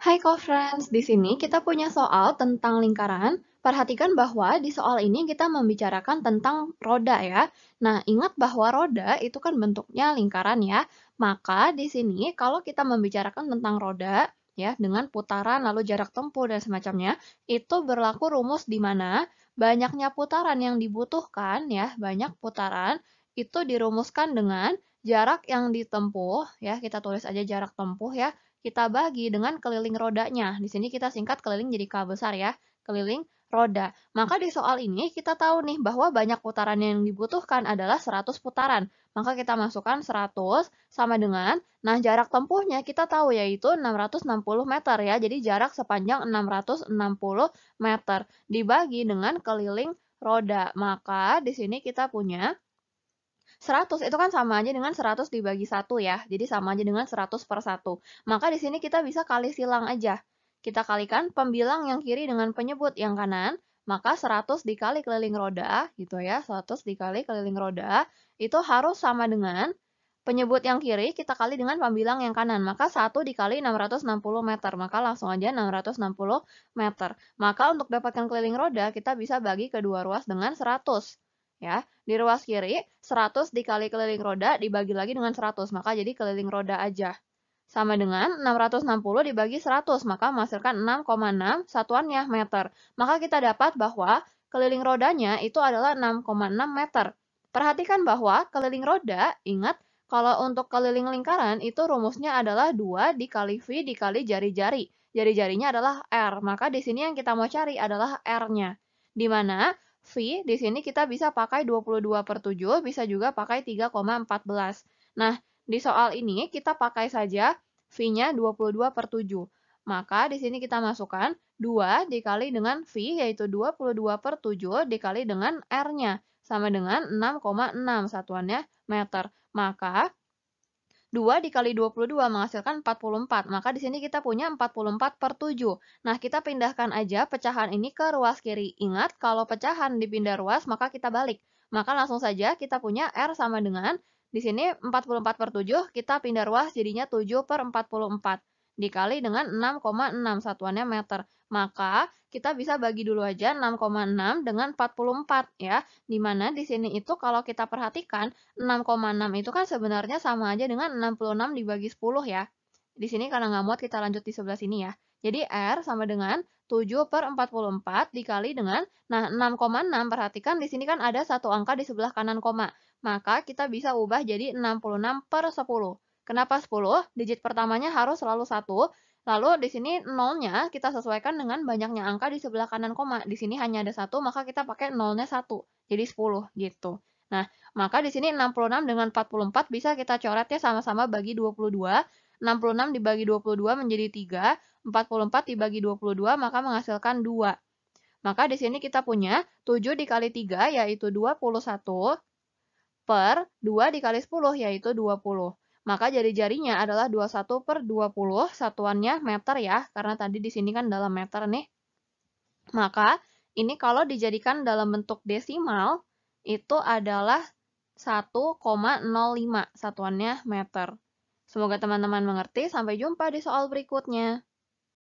Hai co-friends, di sini kita punya soal tentang lingkaran. Perhatikan bahwa di soal ini kita membicarakan tentang roda ya. Nah, ingat bahwa roda itu kan bentuknya lingkaran ya. Maka di sini kalau kita membicarakan tentang roda ya dengan putaran lalu jarak tempuh dan semacamnya, itu berlaku rumus di mana banyaknya putaran yang dibutuhkan ya, banyak putaran itu dirumuskan dengan jarak yang ditempuh ya kita tulis aja jarak tempuh ya kita bagi dengan keliling rodanya di sini kita singkat keliling jadi k besar ya keliling roda maka di soal ini kita tahu nih bahwa banyak putaran yang dibutuhkan adalah 100 putaran maka kita masukkan 100 sama dengan nah jarak tempuhnya kita tahu yaitu 660 meter ya jadi jarak sepanjang 660 meter dibagi dengan keliling roda maka di sini kita punya 100 itu kan sama aja dengan 100 dibagi 1 ya. Jadi sama aja dengan 100 per 1. Maka di sini kita bisa kali silang aja. Kita kalikan pembilang yang kiri dengan penyebut yang kanan. Maka 100 dikali keliling roda gitu ya. 100 dikali keliling roda itu harus sama dengan penyebut yang kiri kita kali dengan pembilang yang kanan. Maka 1 dikali 660 meter. Maka langsung aja 660 meter. Maka untuk dapatkan keliling roda kita bisa bagi kedua ruas dengan 100 ya. Di ruas kiri 100 dikali keliling roda dibagi lagi dengan 100, maka jadi keliling roda aja. Sama dengan 660 dibagi 100, maka menghasilkan 6,6 satuannya meter. Maka kita dapat bahwa keliling rodanya itu adalah 6,6 meter. Perhatikan bahwa keliling roda, ingat, kalau untuk keliling lingkaran itu rumusnya adalah 2 dikali V dikali jari-jari. Jari-jarinya adalah R, maka di sini yang kita mau cari adalah R-nya. Di mana V di sini kita bisa pakai 22 per 7, bisa juga pakai 3,14. Nah, di soal ini kita pakai saja V-nya 22 per 7. Maka di sini kita masukkan 2 dikali dengan V, yaitu 22 per 7 dikali dengan R-nya, sama dengan 6,6 satuannya meter. Maka 2 dikali 22 menghasilkan 44. Maka di sini kita punya 44 per 7. Nah, kita pindahkan aja pecahan ini ke ruas kiri. Ingat, kalau pecahan dipindah ruas, maka kita balik. Maka langsung saja kita punya R sama dengan, di sini 44 per 7, kita pindah ruas jadinya 7 per 44. Dikali dengan 6,6 satuannya meter maka kita bisa bagi dulu aja 6,6 dengan 44 ya. Dimana di sini itu kalau kita perhatikan 6,6 itu kan sebenarnya sama aja dengan 66 dibagi 10 ya. Di sini karena nggak muat kita lanjut di sebelah sini ya. Jadi R sama dengan 7 per 44 dikali dengan, nah 6,6 perhatikan di sini kan ada satu angka di sebelah kanan koma. Maka kita bisa ubah jadi 66 per 10. Kenapa 10? Digit pertamanya harus selalu 1, Lalu di sini nolnya kita sesuaikan dengan banyaknya angka di sebelah kanan koma. Di sini hanya ada satu, maka kita pakai nolnya satu, jadi 10 gitu. Nah, maka di sini 66 dengan 44 bisa kita coretnya sama-sama bagi 22. 66 dibagi 22 menjadi 3, 44 dibagi 22 maka menghasilkan 2. Maka di sini kita punya 7 dikali 3 yaitu 21 per 2 dikali 10 yaitu 20. Maka jari-jarinya adalah 21 per 20 satuannya meter ya, karena tadi di sini kan dalam meter nih. Maka ini kalau dijadikan dalam bentuk desimal, itu adalah 1,05 satuannya meter. Semoga teman-teman mengerti, sampai jumpa di soal berikutnya.